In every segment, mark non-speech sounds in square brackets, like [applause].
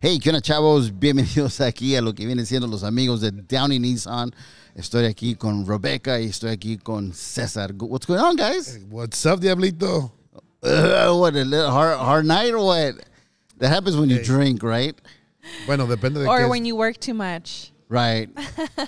Hey, ¿qué onda chavos? Bienvenidos aquí a lo que vienen siendo los amigos de Downy Nissan. Estoy aquí con Rebecca y estoy aquí con César. What's going on, guys? Hey, what's up, Diablito? Uh, what, a little hard, hard night or what? That happens when hey. you drink, right? Bueno, depende de Or when es. you work too much. Right. [laughs]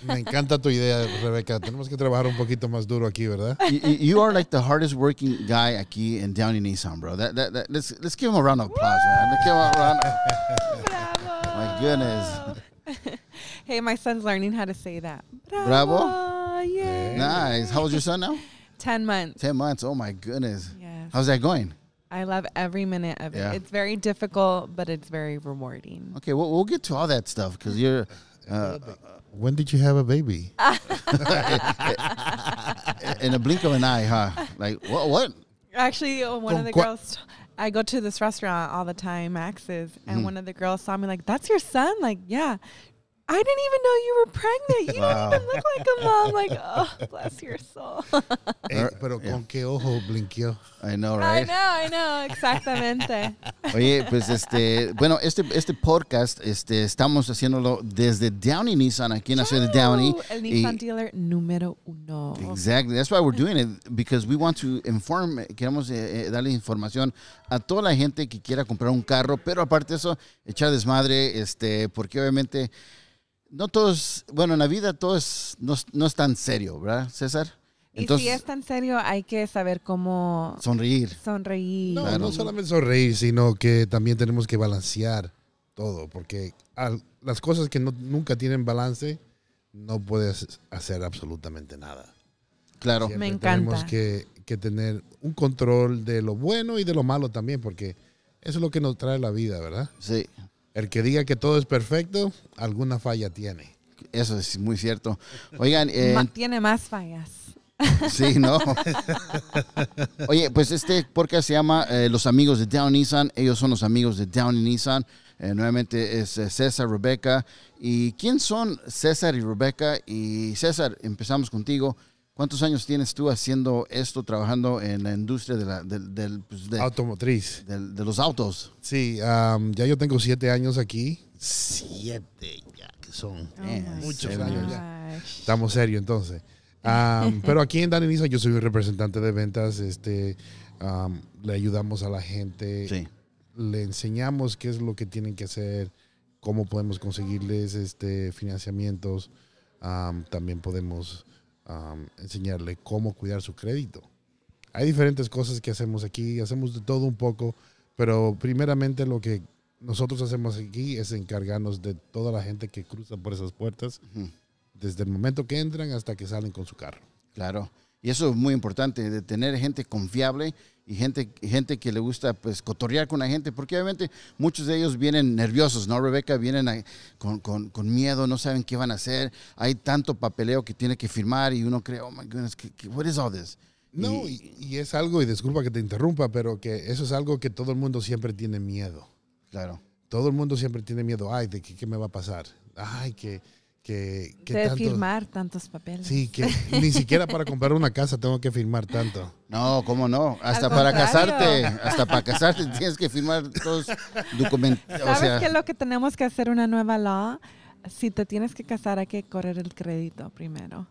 Me encanta tu idea, Rebeca. Tenemos que trabajar un poquito más duro aquí, ¿verdad? You, you are like the hardest working guy aquí in Downey Nissan, bro. That, that, that, let's, let's give him a round of applause, Woo! man. Let's give him a round of Bravo. My goodness. [laughs] hey, my son's learning how to say that. Bravo. Bravo. Yay. Nice. How old is your son now? 10 months. 10 months. Oh, my goodness. Yes. How's that going? I love every minute of yeah. it. It's very difficult, but it's very rewarding. Okay, well, we'll get to all that stuff because you're uh, uh, uh, when did you have a baby? [laughs] In a blink of an eye, huh? Like what? What? Actually, one of the girls. I go to this restaurant all the time, Max's, and mm. one of the girls saw me like, "That's your son." Like, yeah. I didn't even know you were pregnant. You don't even look like a mom. [laughs] Like, oh, bless your soul. Eh, pero con qué ojo blinqueó. I know, right? I know, I know, exactamente. [laughs] Oye, pues este, bueno, este, este podcast este, estamos haciéndolo desde Downey Nissan, aquí en la ciudad de Downey. El Nissan dealer número uno. Exactly. That's why we're doing it, because we want to inform, queremos eh, eh, darle información a toda la gente que quiera comprar un carro, pero aparte de eso, echar desmadre, este, porque obviamente no todos, bueno, en la vida todo es, no, es tan serio, ¿verdad, César? y si es tan serio, hay que saber cómo... Sonreír. Sonreír. No, no solamente sonreír, sino que también tenemos que balancear todo, porque las cosas que no, nunca tienen balance, no puedes hacer absolutamente nada. Claro. Me encanta. Tenemos que, que tener un control de lo bueno y de lo malo también, porque eso es lo que nos trae la vida, ¿verdad? Sí. El que diga que todo es perfecto, alguna falla tiene. Eso es muy cierto. Oigan. Eh, tiene más fallas. Sí, no. [laughs] Oye, pues este podcast se llama eh, Los Amigos de Down Nissan. Ellos son los amigos de Down Nissan. Eh, nuevamente es César, Rebeca. ¿Y quién son César y Rebeca? Y César, empezamos contigo. ¿Cuántos años tienes tú haciendo esto, trabajando en la industria de la del, pues, automotriz? de los autos. Sí, ya yo tengo siete años aquí. Siete, ya que son oh muchos años ya. Estamos serios entonces. [laughs] pero aquí en Danilisa yo soy un representante de ventas. Este, le ayudamos a la gente. Sí. Le enseñamos qué es lo que tienen que hacer, cómo podemos conseguirles este, financiamientos. también podemos enseñarle cómo cuidar su crédito. Hay diferentes cosas que hacemos aquí, hacemos de todo un poco, pero primeramente lo que nosotros hacemos aquí es encargarnos de toda la gente que cruza por esas puertas, desde el momento que entran hasta que salen con su carro. Claro, y eso es muy importante, de tener gente confiable y gente, gente que le gusta pues cotorrear con la gente, porque obviamente muchos de ellos vienen nerviosos, ¿no, Rebeca? Vienen con, miedo, no saben qué van a hacer, hay tanto papeleo que tiene que firmar y uno cree, oh my goodness, what is all this? No, y, es algo, y disculpa que te interrumpa, pero que eso es algo que todo el mundo siempre tiene miedo. Claro. Todo el mundo siempre tiene miedo, ay, de qué, qué me va a pasar, ay, que que, que de firmar tantos papeles. Sí, que ni [laughs] siquiera para comprar una casa tengo que firmar tanto. No, cómo no, hasta para casarte, hasta para casarte tienes que firmar todos documentos. ¿Sabes o sea, qué lo que tenemos que hacer una nueva law? Si te tienes que casar hay que correr el crédito primero.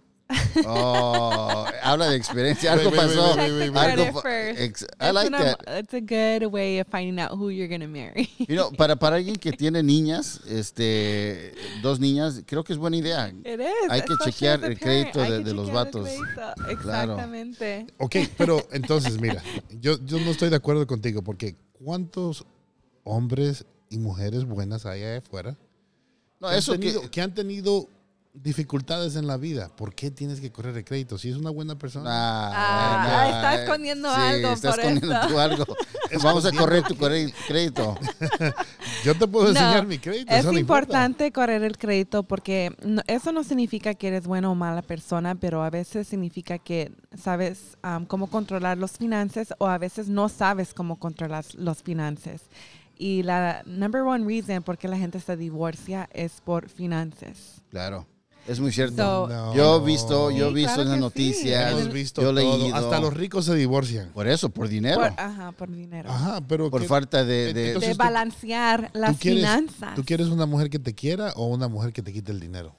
Oh, habla de experiencia. Algo pasó. I like that. It's a good way of finding out who you're going marry. para, alguien que [laughs] tiene niñas, este, dos niñas, creo que es buena idea. Hay que chequear el crédito de, los vatos. Exactamente. Ok, pero entonces, mira, yo, no estoy de acuerdo contigo porque ¿cuántos hombres y mujeres buenas hay ahí afuera? No, eso que, que han tenido dificultades en la vida. ¿Por qué tienes que correr el crédito? Si es una buena persona. Ah, ah, ah está escondiendo algo. [laughs] Vamos a correr tu crédito. [laughs] Yo te puedo enseñar mi crédito. Es importante correr el crédito porque eso no significa que eres buena o mala persona, pero a veces significa que sabes cómo controlar los finanzas o a veces no sabes cómo controlar los finanzas. Y la number one reason por qué la gente se divorcia es por finanzas. Claro. Es muy cierto. Yo he visto, yo he visto en las noticias. visto yo he Hasta los ricos se divorcian. Por eso, por dinero. ajá, por dinero. Ajá, pero por falta de, de, balancear las finanzas. ¿Tú quieres una mujer que te quiera o una mujer que te quite el dinero?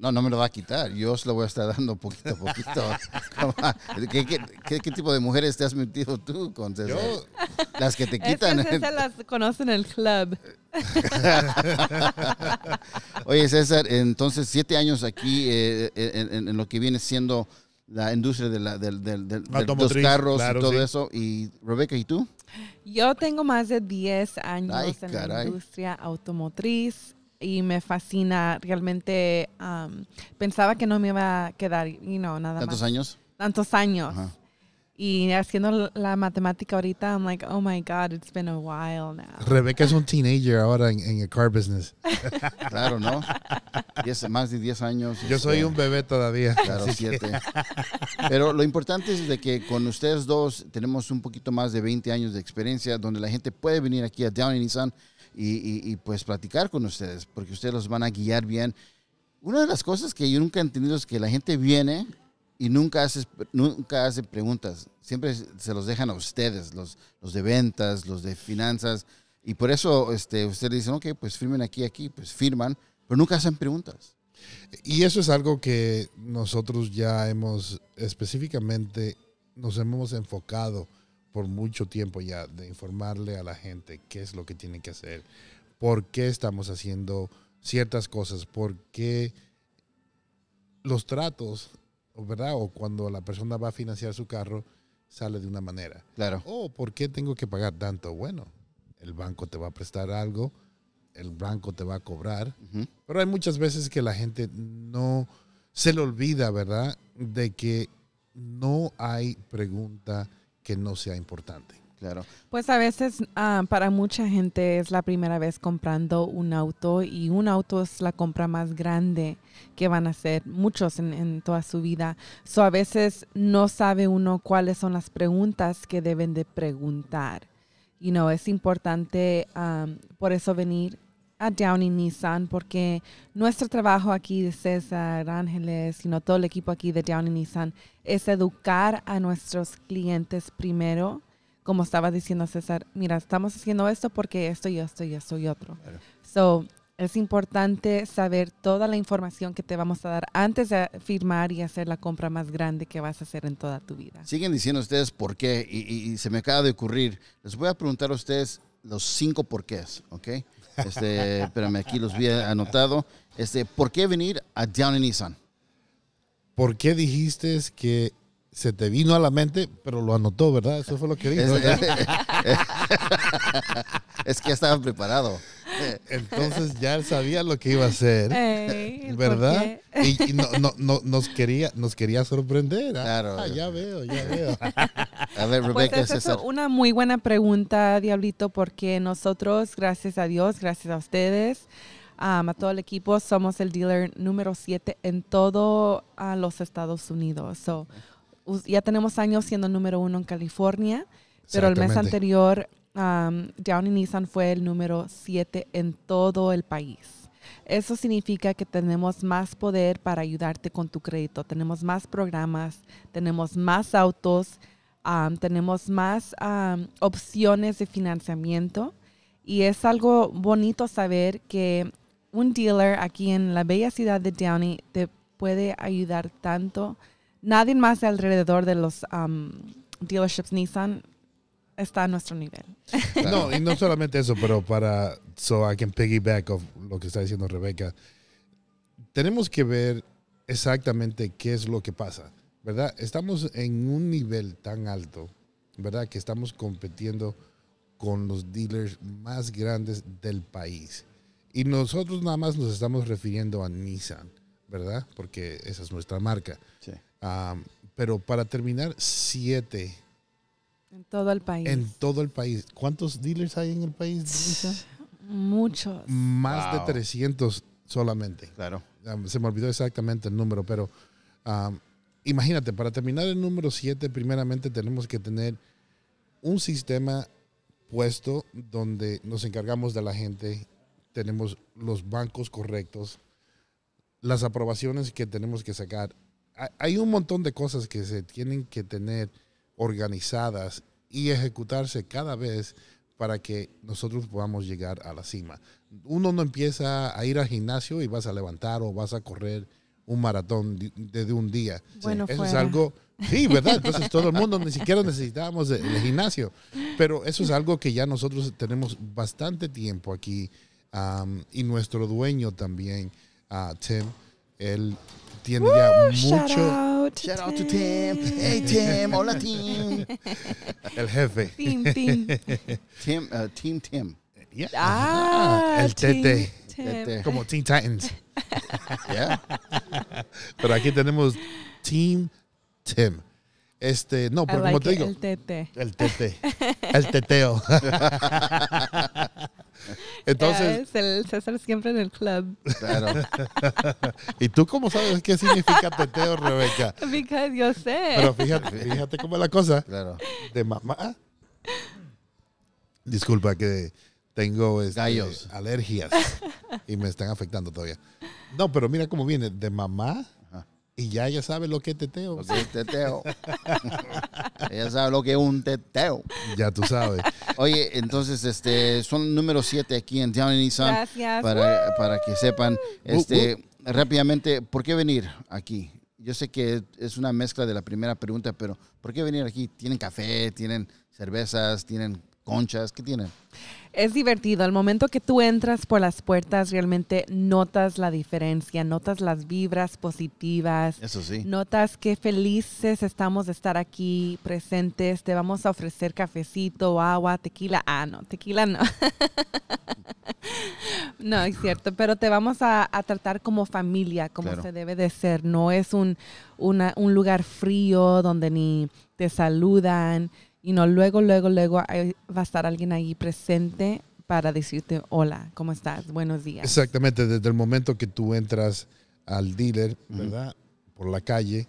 No, no me lo va a quitar. Yo os lo voy a estar dando poquito a poquito. [laughs] ¿Qué, tipo de mujeres te has metido tú con César? Las que te quitan. Esas que ¿eh? las conocen el club. [laughs] Oye, César, entonces siete años aquí eh, eh, en, lo que viene siendo la industria de, la, los carros y todo eso. Y Rebeca, ¿y tú? Yo tengo más de 10 años en la industria automotriz y me fascina. Realmente pensaba que no me iba a quedar, y no, nada ¿Tantos años? Tantos años. Y haciendo la matemática ahorita, I'm like, oh my God, it's been a while now. Rebeca es un teenager ahora en, el car business. [laughs] claro, ¿no? más de 10 años. Yo soy este, un bebé todavía. Claro, [laughs] Pero lo importante es de que con ustedes dos tenemos un poquito más de 20 años de experiencia donde la gente puede venir aquí a Downey Nissan y, pues platicar con ustedes, porque ustedes los van a guiar bien. Una de las cosas que yo nunca he entendido es que la gente viene y nunca hace, nunca hace preguntas. Siempre se los dejan a ustedes, los, los de ventas, los de finanzas. Y por eso este, ustedes dicen, ok, pues firmen aquí, aquí, pues firman, pero nunca hacen preguntas. Y eso es algo que nosotros ya hemos específicamente, nos hemos enfocado por mucho tiempo ya de informarle a la gente qué es lo que tiene que hacer, por qué estamos haciendo ciertas cosas, por qué los tratos, ¿verdad? O cuando la persona va a financiar su carro, sale de una manera. Claro. O por qué tengo que pagar tanto. Bueno, el banco te va a prestar algo, el banco te va a cobrar, pero hay muchas veces que la gente no se le olvida, ¿verdad? De que no hay pregunta que no sea importante. Claro. Pues a veces ah, para mucha gente es la primera vez comprando un auto y un auto es la compra más grande que van a hacer muchos en, toda su vida. So a veces no sabe uno cuáles son las preguntas que deben de preguntar. Y no es importante ah, por eso venir a Downey Nissan porque nuestro trabajo aquí de César Ángeles, sino todo el equipo aquí de Downey Nissan, es educar a nuestros clientes primero. Como estaba diciendo César, mira, estamos haciendo esto porque esto y esto y esto y otro. So, es importante saber toda la información que te vamos a dar antes de firmar y hacer la compra más grande que vas a hacer en toda tu vida. Siguen diciendo ustedes por qué y, se me acaba de ocurrir. Les voy a preguntar a ustedes los cinco porqués, ¿ok? Este, espérame, aquí los había anotado. Este, ¿por qué venir a Down Nissan? ¿Por qué dijiste que se te vino a la mente, pero lo anotó, ¿verdad? Eso fue lo que dijo. Es, [laughs] que estaba preparado. [laughs] Entonces ya sabía lo que iba a hacer, [laughs] ¿verdad? Y no, no, nos, quería, nos quería sorprender. ¿ah? Claro. Ah, ya veo, ya veo. [laughs] A ver, pues Rebeca, es una muy buena pregunta, Diablito, porque nosotros, gracias a Dios, gracias a ustedes, a todo el equipo, somos el dealer número 7 en todos los Estados Unidos. ya tenemos años siendo número uno en California, pero el mes anterior um, Downey Nissan fue el número 7 en todo el país. Eso significa que tenemos más poder para ayudarte con tu crédito. Tenemos más programas, tenemos más autos, tenemos más opciones de financiamiento. Y es algo bonito saber que un dealer aquí en la bella ciudad de Downey te puede ayudar tanto. Nadie más alrededor de los dealerships Nissan está a nuestro nivel. No, y no solamente eso, pero para, so I can piggyback of lo que está diciendo Rebeca, tenemos que ver exactamente qué es lo que pasa, ¿verdad? Estamos en un nivel tan alto, ¿verdad? Que estamos compitiendo con los dealers más grandes del país. Y nosotros nada más nos estamos refiriendo a Nissan, ¿verdad? Porque esa es nuestra marca. Sí. Ah, pero para terminar, siete en todo el país. En todo el país. ¿Cuántos dealers hay en el país, Muchos. Más de 300 solamente. Claro. Ah, se me olvidó exactamente el número, pero ah, imagínate, para terminar el número 7, primeramente tenemos que tener un sistema puesto donde nos encargamos de la gente, tenemos los bancos correctos, las aprobaciones que tenemos que sacar. Hay un montón de cosas que se tienen que tener organizadas y ejecutarse cada vez para que nosotros podamos llegar a la cima. Uno no empieza a ir al gimnasio y vas a levantar o vas a correr un maratón desde un día. eso es algo, sí, ¿verdad? Entonces todo el mundo ni siquiera necesitábamos el gimnasio, pero eso es algo que ya nosotros tenemos bastante tiempo aquí y nuestro dueño también, ah, Tim. Él tiene ya mucho. Shout out, to Tim. Hey Tim, hola Tim. El jefe. Tim, Tim. Tim, uh, Team Tim. Ah, ah, el tete. Como Team Titans. [laughs] Pero aquí tenemos Team Tim. Este, no, pero como te digo. El tete. El tete. [laughs] el teteo. [laughs] Entonces. Eh, es el César siempre en el club. Claro. [laughs] ¿Y tú cómo sabes qué significa teteo, Rebeca? Because yo sé. Pero fíjate, cómo es la cosa. Claro. De mamá. Disculpa que tengo este, Gallos. alergias y me están afectando todavía. No, pero mira cómo viene. De mamá y ya ya sabe lo que es teteo. Lo teteo. [laughs] ella sabe lo que es un teteo. Ya tú sabes. Oye, entonces, este, son número siete aquí en Down Nissan. Gracias. Para, que sepan, este, rápidamente, ¿por qué venir aquí? Yo sé que es una mezcla de la primera pregunta, pero ¿por qué venir aquí? ¿Tienen café? ¿Tienen cervezas? ¿Tienen conchas, ¿qué tienen? Es divertido. Al momento que tú entras por las puertas, realmente notas la diferencia, notas las vibras positivas. Eso sí. Notas qué felices estamos de estar aquí presentes. Te vamos a ofrecer cafecito, agua, tequila. Ah, no, tequila no. [laughs] no, es cierto. Pero te vamos a, tratar como familia, como se debe de ser. No es un, un lugar frío donde ni te saludan y no luego, luego, luego eh, va a estar alguien ahí presente para decirte hola, ¿cómo estás? Buenos días. Exactamente, desde el momento que tú entras al dealer, ¿verdad? Por la calle,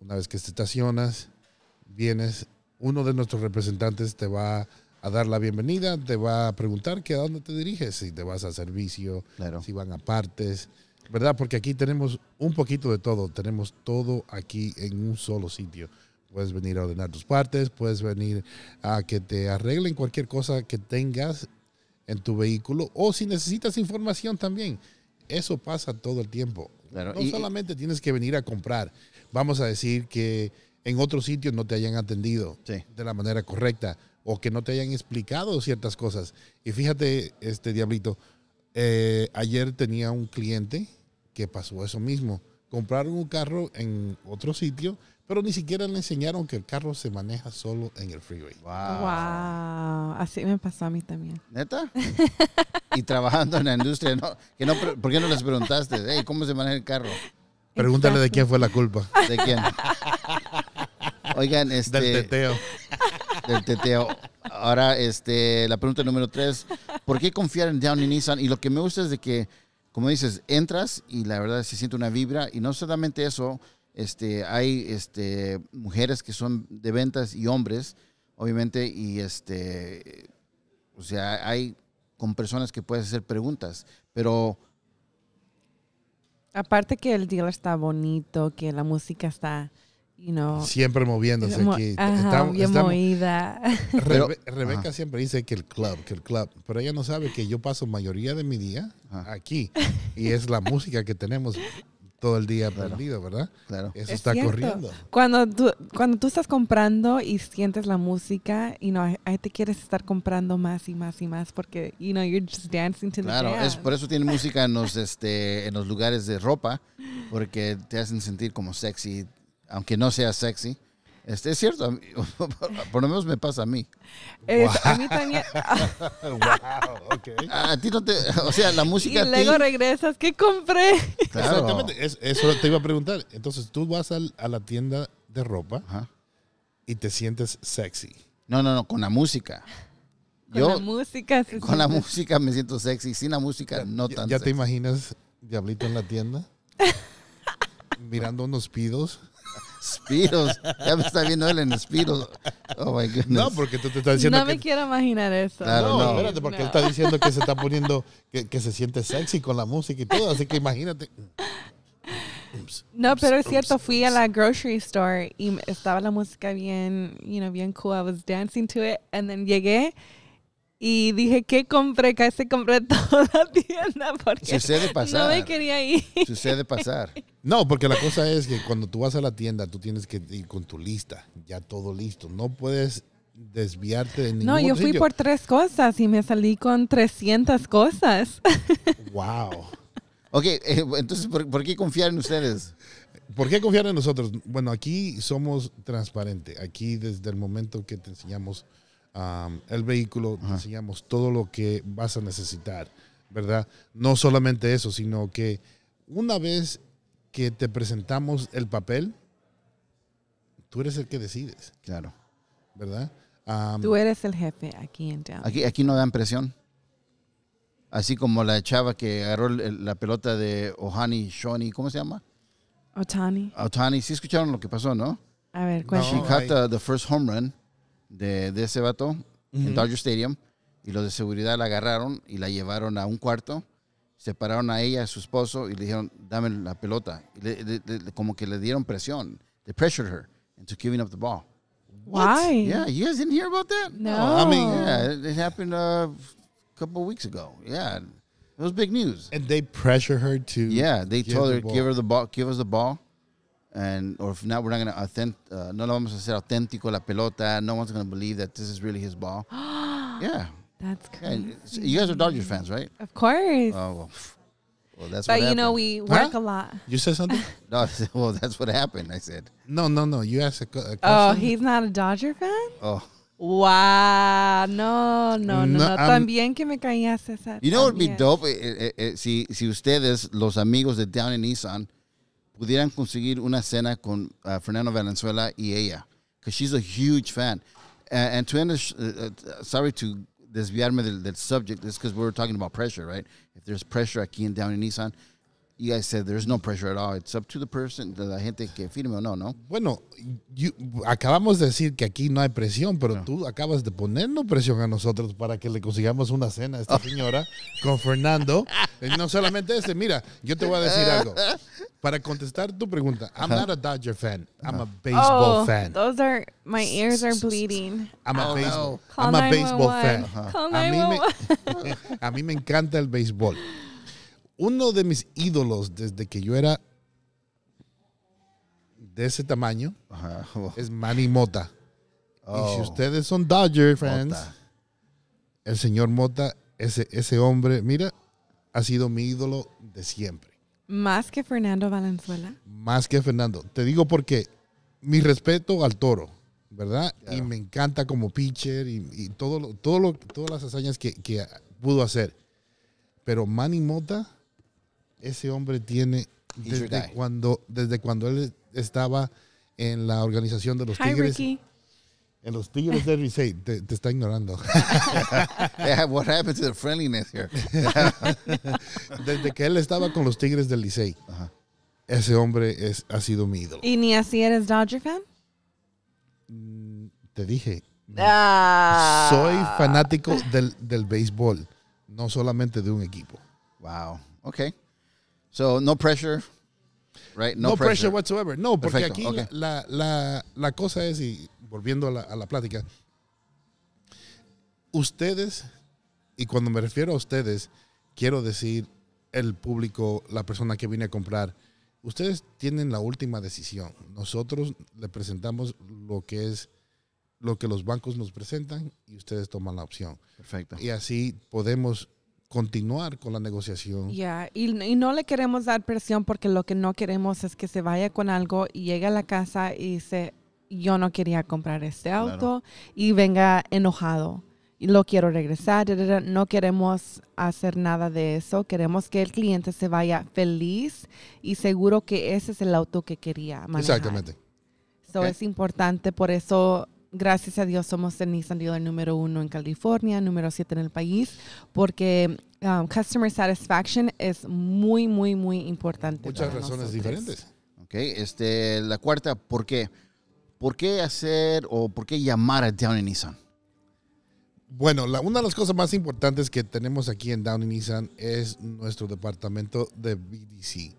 una vez que te estacionas, vienes, uno de nuestros representantes te va a dar la bienvenida, te va a preguntar que a dónde te diriges, si te vas a servicio, si van a partes, ¿verdad? Porque aquí tenemos un poquito de todo, tenemos todo aquí en un solo sitio. Puedes venir a ordenar tus partes, puedes venir a que te arreglen cualquier cosa que tengas en tu vehículo o si necesitas información también. Eso pasa todo el tiempo. no solamente tienes que venir a comprar. Vamos a decir que en otro sitio no te hayan atendido de la manera correcta o que no te hayan explicado ciertas cosas. Y fíjate, este diablito, eh, ayer tenía un cliente que pasó eso mismo. Compraron un carro en otro sitio, pero ni siquiera le enseñaron que el carro se maneja solo en el freeway. Wow. Así me pasó a mí también. ¿Neta? [laughs] y trabajando en la industria, ¿no? no ¿Por qué no les preguntaste? ¿Cómo se maneja el carro? Pregúntale de quién fue la culpa. ¿De quién? Oigan, este. Del teteo. Del teteo. Ahora, este, la pregunta número tres. ¿Por qué confiar en Downey Nissan? Y lo que me gusta es de que, como dices, entras y la verdad se siente una vibra. Y no solamente eso, este, hay este, mujeres que son de ventas y hombres, obviamente, y este, o sea, hay con personas que puedes hacer preguntas, pero... Aparte que el deal está bonito, que la música está... You know, siempre moviéndose aquí. bien movida. [laughs] Rebeca siempre dice que el club, que el club, pero ella no sabe que yo paso mayoría de mi día aquí y es la música que tenemos todo el día perdido, ¿verdad? Claro. Eso está corriendo. Cuando tú, cuando tú estás comprando y sientes la música, y no, ahí te quieres estar comprando más y más y más porque, you know, you're just dancing to claro, the Claro, es, por eso tiene música en los, este, en los lugares de ropa, porque te hacen sentir como sexy, aunque no sea sexy. Este, es cierto, [laughs] por lo menos me pasa a mí. A mí también. wow, [laughs] okay. a, ti no te, o sea, la música. Y luego regresas, ¿qué compré? [laughs] Exactamente, eso te iba a preguntar. Entonces tú vas a la tienda de ropa y te sientes sexy. No, no, no, con la música. Yo, con la música. con la música me siento sexy, sin la música no tan ¿Ya, ya te imaginas Diablito en la tienda? mirando unos pidos. Spiros. Ya me está viendo él en Spiros. Oh my goodness. No, porque tú te estás diciendo. No me quiero imaginar eso. no, no, espérate, porque él está diciendo que se está [laughs] poniendo, que, que, se siente sexy con la música y todo, así que imagínate. [laughs] No, pero es cierto, fui a la grocery store y estaba la música bien, you know, bien cool. I was dancing to it and then llegué y dije, ¿qué compré? Casi compré [laughs] toda la tienda porque Sucede pasar. no me quería ir. Sucede pasar. No, porque la cosa es que cuando tú vas a la tienda, tú tienes que ir con tu lista, ya todo listo. No puedes desviarte de ningún No, yo fui por tres cosas y me salí con 300 cosas. Wow. [laughs] Ok, eh, entonces, ¿por, por qué confiar en ustedes? ¿Por qué confiar en nosotros? Bueno, aquí somos transparentes. Aquí desde el momento que te enseñamos el vehículo, todo lo que vas a necesitar, ¿verdad? No solamente eso, sino que una vez que te presentamos el papel, tú eres el que decides. Claro. ¿Verdad? tú eres el jefe aquí en Dallas Aquí, aquí no dan presión. Así como la chava que agarró la pelota de Ohani Shoni, ¿cómo se llama? Otani. Otani, sí escucharon lo que pasó, ¿no? A ver, cuéntame. the, first home run, de, de ese vato en Dodger Stadium y los de seguridad la agarraron y la llevaron a un cuarto, separaron a ella, a su esposo y le dijeron, dame la pelota. le, como que le dieron presión. They pressured her into giving up the ball. Why? Yeah, you guys didn't hear about that? No. Oh, I mean, yeah, it, happened a uh, couple of weeks ago. Yeah, it was big news. And they pressure her to. Yeah, they told her give her the ball, give us the ball. and or if not, we're not gonna authentic, uh, no lo vamos a hacer auténtico la pelota. No one's gonna believe that this is really his ball. [gasps] yeah, that's crazy. Yeah, you guys are Dodgers fans, right? Of course. Oh well. Well, that's but you happened. know we work huh? a lot. You said something. [laughs] no, well that's what happened. I said. No, no, no. You asked a, a oh, question. Oh, he's not a Dodger fan. Oh. Wow, no, no, no, no. También que me caía César. You know what would be dope? It, it, it, si, si ustedes, los amigos de Down in Nissan, pudieran conseguir una cena con uh, Fernando Valenzuela y ella, because she's a huge fan. And, and to end, uh, uh, sorry to desviarme del, del subject, is because we were talking about pressure, right? If there's pressure aquí and down in Nissan, you guys said there's no pressure at all. It's up to the person, the la gente que firme o no, ¿no? Bueno, acabamos de decir que aquí no hay presión, pero tú acabas de ponernos presión a nosotros para que le consigamos una cena a esta oh. señora con Fernando. [laughs] y no solamente ese, mira, yo te voy a decir algo. Para contestar tu pregunta, I'm not a Dodger fan. I'm a baseball oh, fan. Those are my ears are bleeding. I'm a oh, baseball. No. I'm a baseball fan. a, mí me, [laughs] a mí me encanta el béisbol uno de mis ídolos desde que yo era de ese tamaño [laughs] es Manny Mota. Y si oh. ustedes son Dodger fans, el señor Mota, ese, ese hombre, mira, ha sido mi ídolo de siempre. Más que Fernando Valenzuela. Más que Fernando. Te digo porque mi respeto al toro, ¿verdad? Y me encanta como pitcher y, todo, todo todas las hazañas que, que pudo hacer. Pero Manny Mota ese hombre tiene desde cuando, desde cuando él estaba en la organización de los Tigres. En los Tigres de Licey, te, está ignorando. [laughs] what happened to the friendliness here? [laughs] desde que él estaba con los Tigres del Licey, ese hombre es, ha sido mi ídolo. ¿Y ni así eres Dodger fan? Mm, te dije, ah. soy fanático del, del béisbol, no solamente de un equipo. Wow, ok. So, no pressure, right? No, pressure. whatsoever. No, porque aquí la, cosa es, y volviendo a la, plática, ustedes, y cuando me refiero a ustedes, quiero decir el público, la persona que viene a comprar, ustedes tienen la última decisión. Nosotros le presentamos lo que es lo que los bancos nos presentan y ustedes toman la opción. Perfecto. Y así podemos continuar con la negociación. Ya, y, no le queremos dar presión porque lo que no queremos es que se vaya con algo y llegue a la casa y dice, yo no quería comprar este auto y venga enojado. Y lo quiero regresar. No queremos hacer nada de eso. Queremos que el cliente se vaya feliz y seguro que ese es el auto que quería Exactamente. Eso es importante. Por eso gracias a Dios somos el Nissan dealer número uno en California, número siete en el país, porque um, customer satisfaction es muy, muy, muy importante. Muchas razones diferentes. Ok, este, la cuarta, ¿por qué? ¿Por qué hacer o por qué llamar a Downey Nissan? Bueno, la, una de las cosas más importantes que tenemos aquí en Downey Nissan es nuestro departamento de BDC.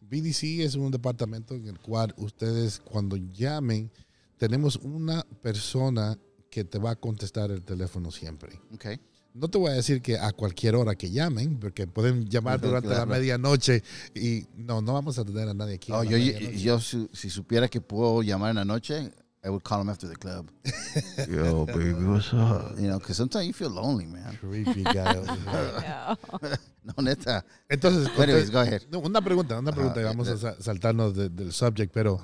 BDC es un departamento en el cual ustedes cuando llamen, tenemos una persona que te va a contestar el teléfono siempre. Okay. No te voy a decir que a cualquier hora que llamen, porque pueden llamar durante la medianoche y no, no vamos a tener a nadie aquí. Oh, yo, si, supiera que puedo llamar en la noche, I would call him after the club. [laughs] Yo, baby, what's up? You know, because sometimes you feel lonely, man. Creepy guy. [laughs] [laughs] no, neta. Entonces, go ahead. una pregunta, una pregunta, ah, y vamos a eh, saltarnos del subject, pero...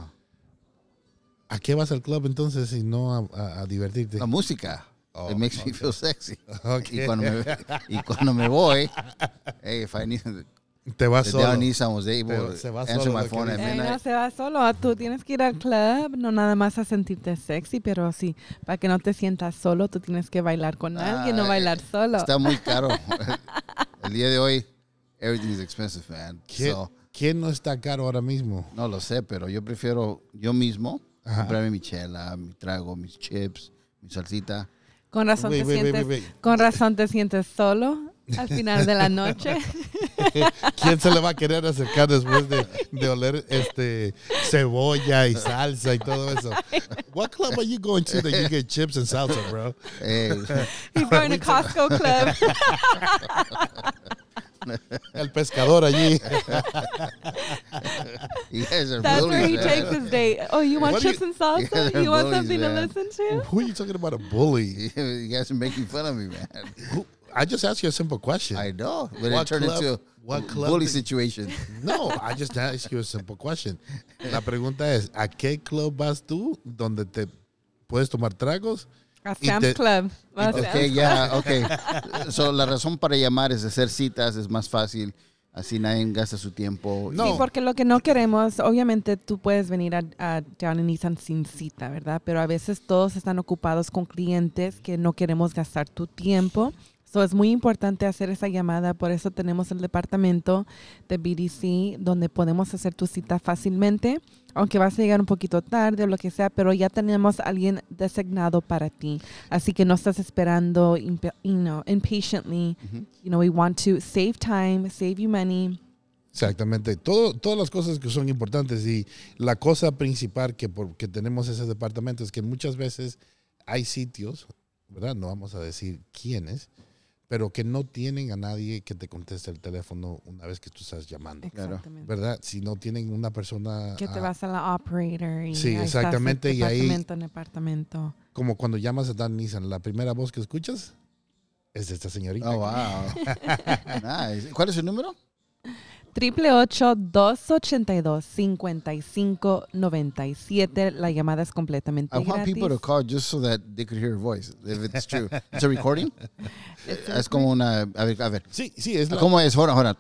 ¿A qué vas al club entonces si no a, a, a divertirte? La música. Oh, It makes me feel sexy. [laughs] Y, cuando me, voy, hey, if I need, te vas solo. Able, se va solo. My phone at no, se va solo. Tú tienes que ir al club, no nada más a sentirte sexy, pero sí, para que no te sientas solo, tú tienes que bailar con ah, alguien, no eh, bailar solo. Está muy caro. [laughs] [laughs] El día de hoy, everything is expensive, man. ¿Quién no está caro ahora mismo? No lo sé, pero yo prefiero yo mismo Ajá. comprarme mi chela, mi trago, mis chips, mi salsita. Con razón, te sientes, con razón te sientes solo al final de la [laughs] noche. ¿Quién se le va a querer acercar después de, oler este cebolla y salsa y todo eso? What club are you going to that you get chips and salsa, bro? Hey. Eh, [laughs] He's going to Costco Club. [laughs] [laughs] El pescador allí. bully. [laughs] That's where he takes his date. Oh, you want chips and salsa? you want something to listen to? Who are you talking about a bully? [laughs] you guys are making fun of me, man. I just asked you a simple question. I know, but What it turned club- into what club bully situation. No, I just asked you a simple question. La pregunta es, ¿a qué club vas tú donde te puedes tomar tragos a Sam's Club. ok, ya, ok. la razón para llamar es hacer citas, es más fácil. Así nadie gasta su tiempo. No. Sí, porque lo que no queremos, obviamente tú puedes venir a, a Nissan sin cita, ¿verdad? Pero a veces todos están ocupados con clientes que no queremos gastar tu tiempo So, es muy importante hacer esa llamada, por eso tenemos el departamento de BDC donde podemos hacer tu cita fácilmente, aunque vas a llegar un poquito tarde o lo que sea, pero ya tenemos a alguien designado para ti. Así que no estás esperando, you impatiently. You know, we want to save time, save you money. Exactamente, Todo, todas las cosas que son importantes y la cosa principal que, por, que tenemos ese departamento es que muchas veces hay sitios, ¿verdad? No vamos a decir quiénes, pero que no tienen a nadie que te conteste el teléfono una vez que tú estás llamando. Exactamente. ¿Verdad? Si no tienen una persona... Que te vas a la operator y sí, exactamente, estás en departamento en departamento. Como cuando llamas a Dan Nissan, la primera voz que escuchas es de esta señorita. Oh, wow. [laughs] ¿Cuál es su número? 888-282-5597. La llamada es completamente gratis. I gratis. want people to call just so that they could hear your voice, if it's true. it's a recording? es como una... A ver, a ver. Sí, sí, es la... ¿Cómo es? Ahora, ahora.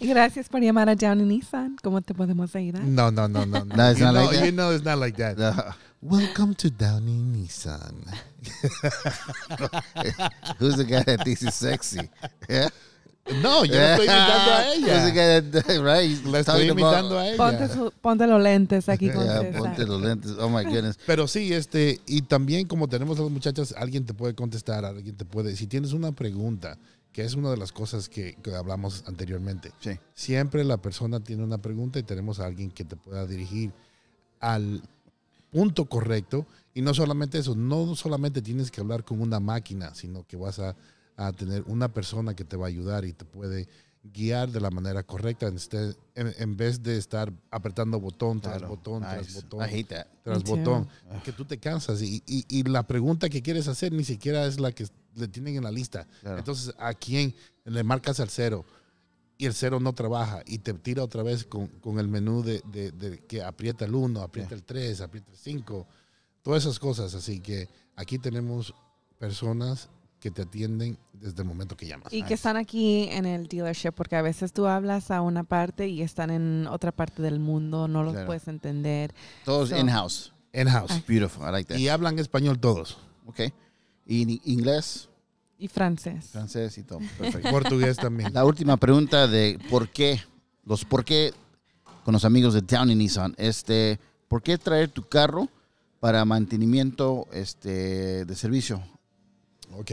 Gracias por llamar a y Nissan. ¿Cómo te podemos ayudar? No, no, no, no. no. no it's not no, like that. You know it's not like that. No. Welcome to Downey Nissan. [laughs] Who's the guy that thinks he's sexy? [laughs] No, yo estoy imitando a [laughs] ella. the guy that, right? estoy a ella. Ponte, los lentes aquí con ponte los lentes. Oh my goodness. Pero sí, este, y también como tenemos a las muchachas, alguien te puede contestar, alguien te puede. Si tienes una pregunta, que es una de las cosas que, hablamos anteriormente, siempre la persona tiene una pregunta y tenemos a alguien que te pueda dirigir al punto correcto. Y no solamente eso, no solamente tienes que hablar con una máquina, sino que vas a, tener una persona que te va a ayudar y te puede guiar de la manera correcta en, este, vez de estar apretando botón tras botón tras botón ah. que tú te cansas y, y, la pregunta que quieres hacer ni siquiera es la que le tienen en la lista entonces a quién le marcas al cero y el cero no trabaja y te tira otra vez con, con el menú de, de, que aprieta el 1, aprieta el 3, aprieta el 5, todas esas cosas. Así que aquí tenemos personas que te atienden desde el momento que llamas. Y que están aquí en el dealership, porque a veces tú hablas a una parte y están en otra parte del mundo, no los puedes entender. Todos en in-house. En house ah. Beautiful, I like that. Y hablan español todos. Ok. ¿Y inglés? Y francés. Francés y todo. Portugués también. La última pregunta de por qué, los por qué con los amigos de Town Nissan. Este, ¿Por qué traer tu carro para mantenimiento este, de servicio? Ok.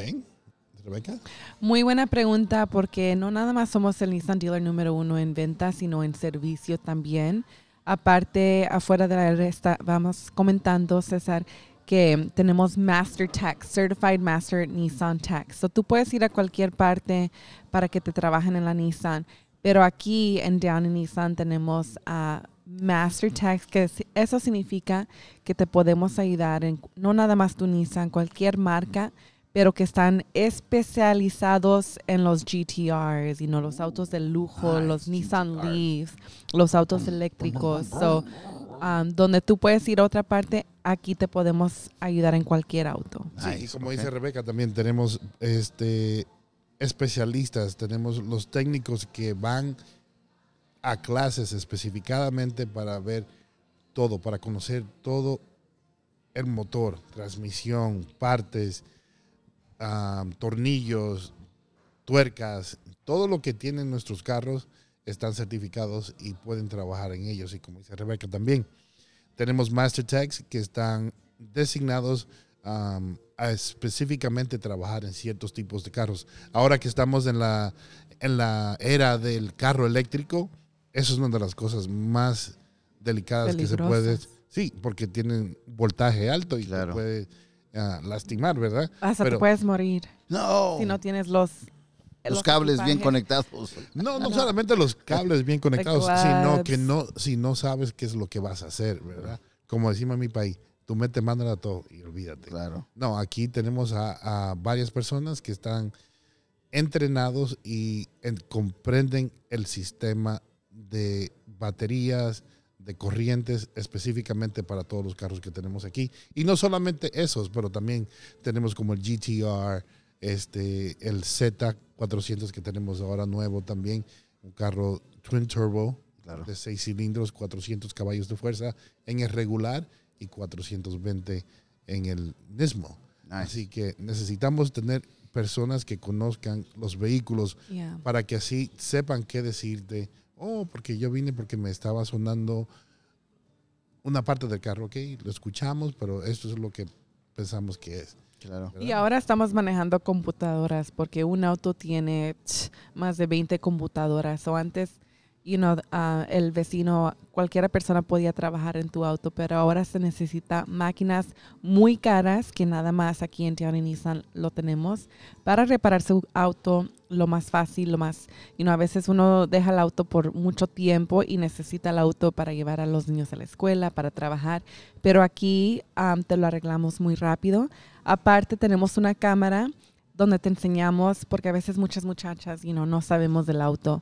Rebeca. Muy buena pregunta porque no nada más somos el Nissan dealer número uno en venta, sino en servicio también. Aparte, afuera de la resta, vamos comentando, César, que tenemos Master Tech, Certified Master Nissan Tech. So tú puedes ir a cualquier parte para que te trabajen en la Nissan, pero aquí en Down Nissan tenemos a Master Tech, que eso significa que te podemos ayudar en no nada más tu Nissan, cualquier marca, pero que están especializados en los GTRs y los autos de lujo, ah, los Nissan Leafs, los autos eléctricos. So, Ah, donde tú puedes ir a otra parte, aquí te podemos ayudar en cualquier auto. Sí, y como dice Rebeca, también tenemos este especialistas, tenemos los técnicos que van a clases especificadamente para ver todo, para conocer todo el motor, transmisión, partes, ah, tornillos, tuercas, todo lo que tienen nuestros carros están certificados y pueden trabajar en ellos. Y como dice Rebeca también, tenemos Master Techs que están designados a específicamente trabajar en ciertos tipos de carros. Ahora que estamos en la, en la era del carro eléctrico, eso es una de las cosas más delicadas que se puede. Sí, porque tienen voltaje alto y se puede ah, lastimar, ¿verdad? Hasta te puedes morir. No. Si no tienes los los, cables bien conectados. No, no, solamente los cables bien conectados, sino que no, si no sabes qué es lo que vas a hacer, ¿verdad? Como decimos en mi país, tú metes mano a todo y olvídate. Claro. No, aquí tenemos a, varias personas que están entrenados y comprenden el sistema de baterías, de corrientes específicamente para todos los carros que tenemos aquí. Y no solamente esos, pero también tenemos como el GTR, este, el Z400 que tenemos ahora nuevo también, un carro twin turbo de seis cilindros, 400 caballos de fuerza en el regular y 420 en el Nismo. Así que necesitamos tener personas que conozcan los vehículos para que así sepan qué decirte. Oh, porque yo vine porque me estaba sonando una parte del carro, ok, lo escuchamos, pero esto es lo que pensamos que es. Y ahora estamos manejando computadoras porque un auto tiene más de 20 computadoras. O antes you know, ah, el vecino, cualquier persona podía trabajar en tu auto, pero ahora se necesita máquinas muy caras que nada más aquí en Town Nissan lo tenemos para reparar su auto lo más fácil, lo más, you know, a veces uno deja el auto por mucho tiempo y necesita el auto para llevar a los niños a la escuela, para trabajar, pero aquí te lo arreglamos muy rápido. Aparte tenemos una cámara donde te enseñamos, porque a veces muchas muchachas no sabemos del auto,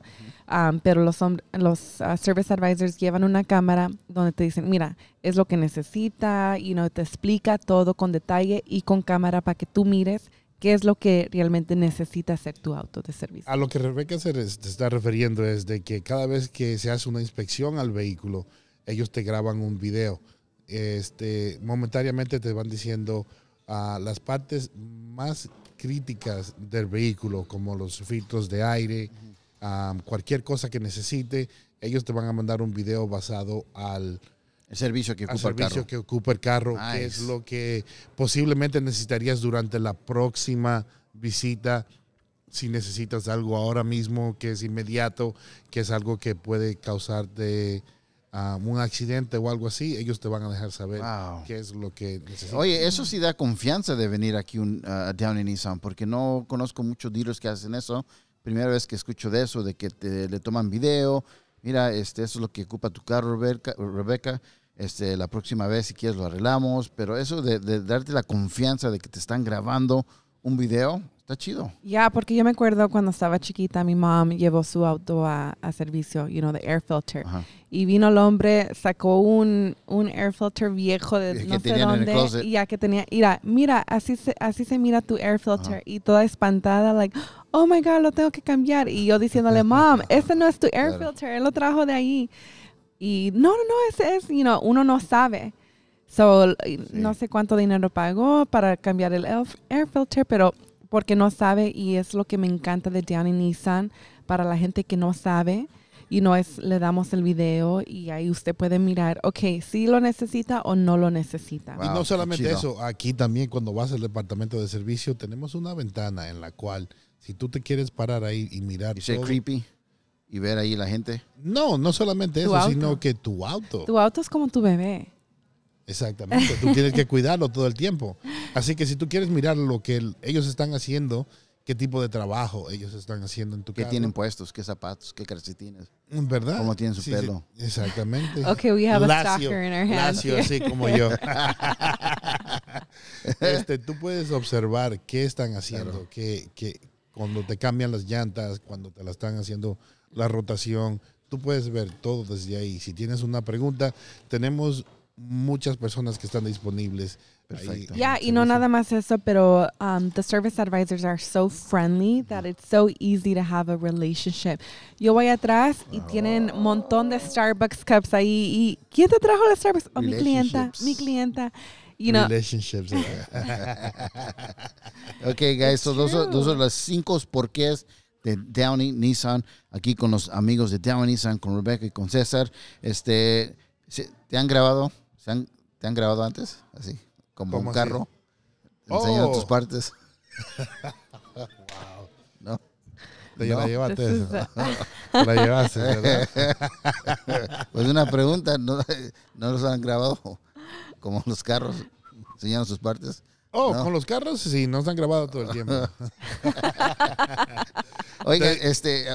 um, pero los, los uh, service advisors llevan una cámara donde te dicen, mira, es lo que necesita, y no te explica todo con detalle y con cámara para que tú mires qué es lo que realmente necesita hacer tu auto de servicio. A lo que Rebeca se te está refiriendo es de que cada vez que se hace una inspección al vehículo, ellos te graban un video. Este, momentáneamente te van diciendo a ah, las partes más críticas del vehículo, como los filtros de aire, um, cualquier cosa que necesite, ellos te van a mandar un video basado al... servicio que ocupa el, carro. que que es lo que posiblemente necesitarías durante la próxima visita. Si necesitas algo ahora mismo que es inmediato, que es algo que puede causarte Ah, un accidente o algo así, ellos te van a dejar saber qué es lo que necesitas. Oye, eso sí da confianza de venir aquí a ah, Down in Nissan, porque no conozco muchos dealers que hacen eso. Primera vez que escucho de eso, de que te, le toman video. Mira, este, eso es lo que ocupa tu carro, Rebeca. Este, la próxima vez, si quieres, lo arreglamos. Pero eso de darte la confianza de que te están grabando un video, está chido. Ya, porque yo me acuerdo cuando estaba chiquita, mi mom llevó su auto a, a servicio, you know, the air filter. Y vino el hombre, sacó un, un air filter viejo de no sé dónde. Y ya que tenía, mira, mira, así se, así se mira tu air filter. Y toda espantada, like, oh my God, lo tengo que cambiar. Y yo diciéndole, mom, [laughs] ese no es tu air filter, él lo trajo de ahí. Y no, no, no, ese es, you know, uno no sabe. So, no sé cuánto dinero pagó para cambiar el air filter, pero porque no sabe y es lo que me encanta de Down Nissan para la gente que no sabe y no es le damos el video y ahí usted puede mirar, ok, si lo necesita o no lo necesita. y no solamente eso, aquí también cuando vas al departamento de servicio tenemos una ventana en la cual si tú te quieres parar ahí y mirar. Y ser creepy y ver ahí la gente. No, no solamente eso, sino que tu auto. Tu auto es como tu bebé. Exactamente, tú tienes que cuidarlo todo el tiempo. Así que si tú quieres mirar lo que ellos están haciendo, qué tipo de trabajo ellos están haciendo en tu casa. ¿Qué tienen puestos? ¿Qué zapatos? ¿Qué calcetines? ¿Verdad? ¿Cómo tienen su pelo? exactamente. [laughs] Ok, we have a stalker in our hands. como yo. [laughs] este, tú puedes observar qué están haciendo, que, cuando te cambian las llantas, cuando te la están haciendo la rotación, tú puedes ver todo desde ahí. Si tienes una pregunta, tenemos muchas personas que están disponibles. Perfecto. yeah, y no nada más eso, pero um, the service advisors are so friendly that it's so easy to have a relationship. Yo voy atrás y ah. tienen un montón de Starbucks cups ahí. ¿Y quién te trajo la Starbucks? Oh, mi clienta, mi clienta. Relationships. Eh. [laughs] ok, guys, so those are, those are cinco porqués de Downey Nissan, aquí con los amigos de Downey Nissan, con Rebecca y con César. Este, ¿Te han grabado? ¿Te han grabado antes? Así, como un carro. Enseñando tus oh. partes. [laughs] wow. ¿No? Te la llevaste. la [laughs] llevaste, pues una pregunta, ¿no, ¿no los han grabado como los carros enseñando sus partes? Oh, con los carros sí, nos han grabado todo el tiempo. [laughs] Oiga, este,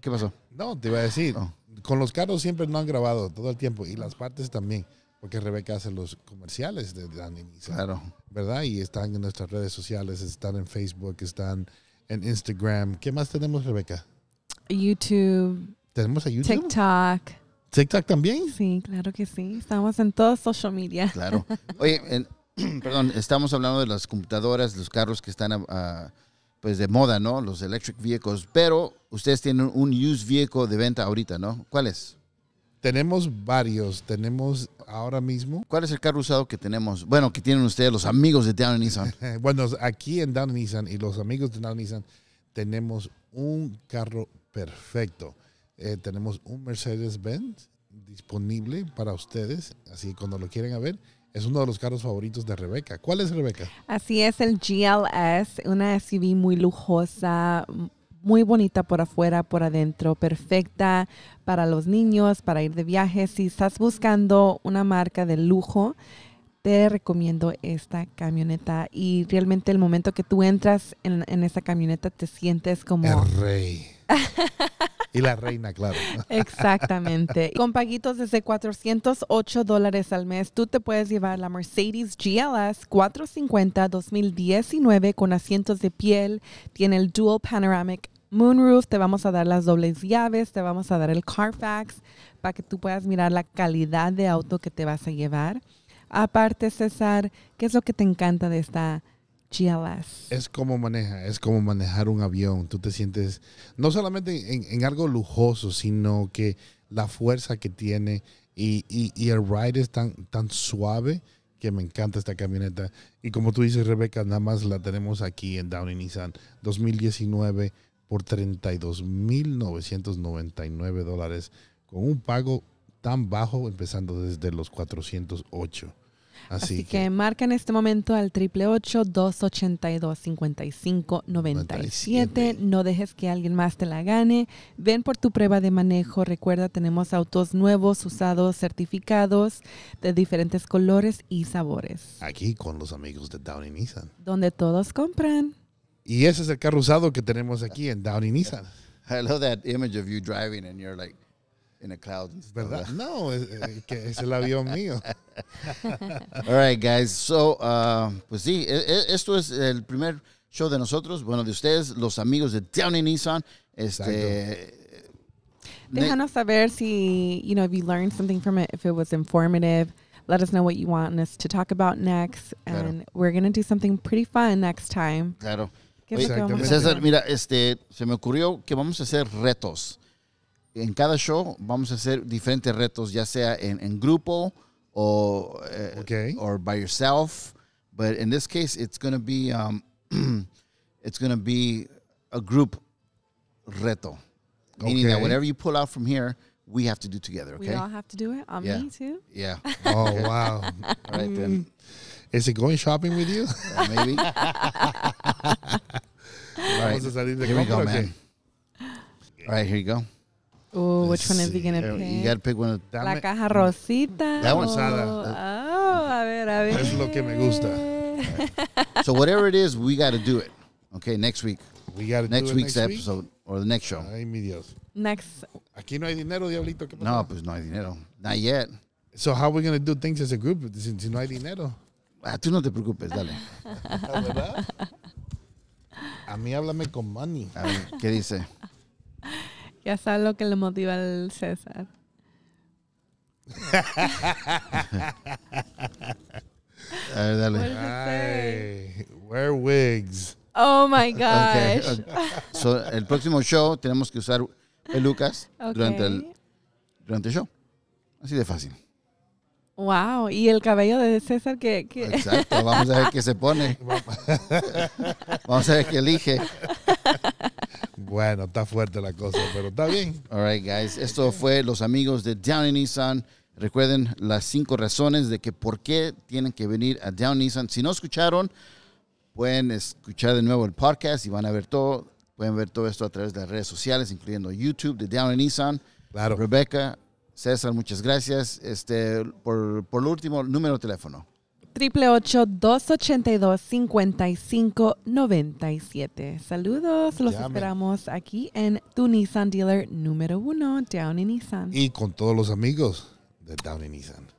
¿qué pasó? No, te iba a decir, oh. con los carros siempre no han grabado todo el tiempo y las partes también porque Rebeca hace los comerciales de Dani, Claro. ¿Verdad? Y están en nuestras redes sociales, están en Facebook, están en Instagram. ¿Qué más tenemos, Rebeca? YouTube. ¿Tenemos a YouTube? TikTok. ¿TikTok también? Sí, claro que sí. Estamos en todo social media. Claro. Oye, [clears throat] perdón, estamos hablando de las computadoras, los carros que están pues de moda, ¿no? Los electric vehicles. Pero ustedes tienen un used vehicle de venta ahorita, ¿no? ¿Cuál es? Tenemos varios, tenemos ahora mismo. ¿Cuál es el carro usado que tenemos? Bueno, que tienen ustedes los amigos de Dan Nissan. [laughs] bueno, aquí en Dan Nissan y los amigos de Dan Nissan tenemos un carro perfecto. Eh, tenemos un Mercedes-Benz disponible para ustedes, así cuando lo quieren ver. Es uno de los carros favoritos de Rebeca. ¿Cuál es Rebeca? Así es, el GLS, una SUV muy lujosa, muy bonita por afuera, por adentro, perfecta para los niños, para ir de viaje. Si estás buscando una marca de lujo, te recomiendo esta camioneta y realmente el momento que tú entras en, en esta camioneta te sientes como... El rey. [laughs] y la reina, claro. Exactamente. [laughs] Con paguitos desde 408 dólares al mes, tú te puedes llevar la Mercedes GLS 450 2019 con asientos de piel, tiene el Dual Panoramic Moonroof, te vamos a dar las dobles llaves, te vamos a dar el Carfax para que tú puedas mirar la calidad de auto que te vas a llevar. Aparte, César, ¿qué es lo que te encanta de esta GLS? Es como maneja, es como manejar un avión. Tú te sientes no solamente en, algo lujoso, sino que la fuerza que tiene y, el ride es tan, tan suave que me encanta esta camioneta. Y como tú dices, Rebeca, nada más la tenemos aquí en Downey Nissan 2019 por 32.999 dólares con un pago tan bajo empezando desde los 408. Así, que, marca en este momento al 888-282-5597. No dejes que alguien más te la gane. Ven por tu prueba de manejo. Recuerda, tenemos autos nuevos, usados, certificados de diferentes colores y sabores. Aquí con los amigos de Downey Nissan. Donde todos compran. Y ese es el carro usado que tenemos aquí en Downey Nissan. I love that image of you driving and you're like in a cloud. No, es, eh, es el avión mío. [laughs] All right, guys. So, uh, pues sí, e, e, esto es el primer show de nosotros, bueno, de ustedes, los amigos de Downey Nissan. Este, Déjanos saber si, you know, if you learned something from it, if it was informative. Let us know what you want us to talk about next. And we're going to do something pretty fun next time. Claro. ¿Qué es lo que vamos a César, mira, este, se me ocurrió que vamos a hacer retos. En cada show vamos a hacer diferentes retos, ya sea en, en grupo o uh, or by yourself. But in this case, it's going to be um, [clears throat] it's going to be a group reto, meaning that whatever you pull out from here, we have to do together. Okay, we all have to do it. On yeah. me too. Yeah. oh [laughs] wow! all right then. Mm. Is it going shopping with you? [laughs] Yeah, maybe. [laughs] All right. Here we go, man. All right, here you go. Oh, which one is he gonna pick? You gotta pick one of them. La caja rosita. That one's sada. Oh, oh, a ver, a ver. Es lo que me gusta. Right. So whatever it is, we gotta do it. Okay, next week. We gotta next do it week's next week? episode or the next show. Ay, mi Dios. Next. Aquí no hay dinero, diablito. ¿Qué pasa? No, pues no hay dinero. Not yet. So how are we gonna do things as a group since no hay dinero? Ah, tú no te preocupes, dale. verdad? A mí háblame con Manny. A ¿qué dice? Ya sabes lo que le motiva al César. A ver, dale. wear wigs. Oh my gosh. el próximo show tenemos que usar pelucas durante, el, durante el show. Así de fácil. Wow, y el cabello de César que, [laughs] Exacto, vamos a ver qué se pone. [laughs] vamos a ver qué elige. Bueno, está fuerte la cosa, pero está bien. All right, guys. Esto fue los amigos de Down Nissan. Recuerden las cinco razones de que por qué tienen que venir a Down Nissan. Si no escucharon, pueden escuchar de nuevo el podcast y van a ver todo. Pueden ver todo esto a través de las redes sociales, incluyendo YouTube de Down Nissan. Claro. César, muchas gracias. Este, por, por último, número de teléfono. 888-282-5597. Saludos, los esperamos aquí en tu Nissan dealer número uno, Down in Nissan. Y con todos los amigos de Down in Nissan.